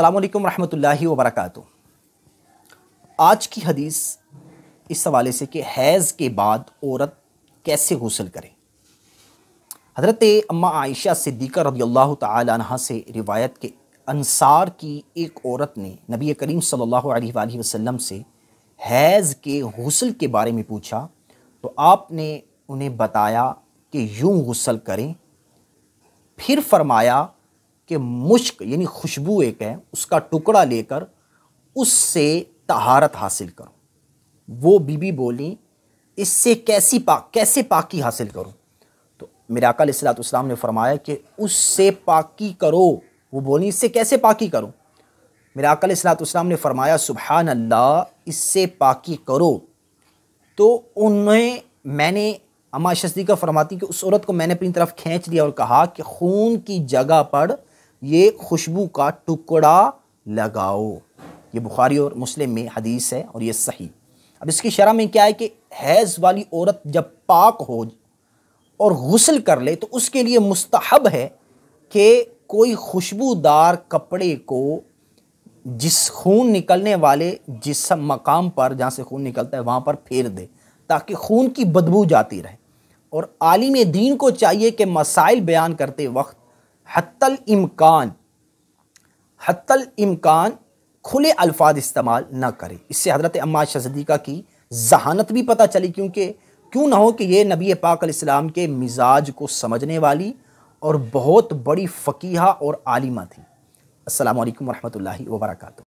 अल्लाम रहमतुल्लाहि वबरकू आज की हदीस इस हवाले से कि हैज़ के बाद औरत कैसे गसल करे हज़रत अम्मा आयशा सिद्दीक़ा रदी अल्लाह तह से रिवायत के अनसार की एक औरत ने नबी करीम सल्लल्लाहु अलैहि वसल्लम से हैज़ के गसल के बारे में पूछा तो आपने उन्हें बताया कि यूँ गसल करें फिर फरमाया कि मुश्क यानी खुशबू एक है उसका टुकड़ा लेकर उससे तहारत हासिल करो वो बीबी बोली इससे कैसी पाक कैसे पाकी हासिल करूँ तो मेरे अकल सलाम ने फरमाया कि उससे पाकी करो वो बोली इससे कैसे पाकी करो मेरा अकल सलाम ने फरमाया सुबह अल्लाह इससे पाकी करो तो उन्हें मैंने अमाशदी शस्दी का फरमाती कि उस औरत को मैंने अपनी तरफ खींच लिया और कहा कि खून की जगह पर ये खुशबू का टुकड़ा लगाओ ये बुखारी और मुस्लिम में हदीस है और ये सही अब इसकी शरह में क्या है कि हैज़ वाली औरत जब पाक हो और गसल कर ले तो उसके लिए मुस्तहब है कि कोई खुशबूदार कपड़े को जिस खून निकलने वाले जिस मकाम पर जहाँ से खून निकलता है वहाँ पर फेर दे ताकि खून की बदबू जाती रहे और आलिम दीन को चाहिए कि मसाइल बयान करते वक्त हतल इम्कान हतल इम्कान खुले अल्फाज इस्तेमाल ना करें इससे हज़रत अम्मा शदीका की जहानत भी पता चली क्योंकि क्यों ना हो कि ये नबी पाक इस्लाम के मिजाज को समझने वाली और बहुत बड़ी फ़कीहा और आलिमा थी अल्लाम वरहमल वर्का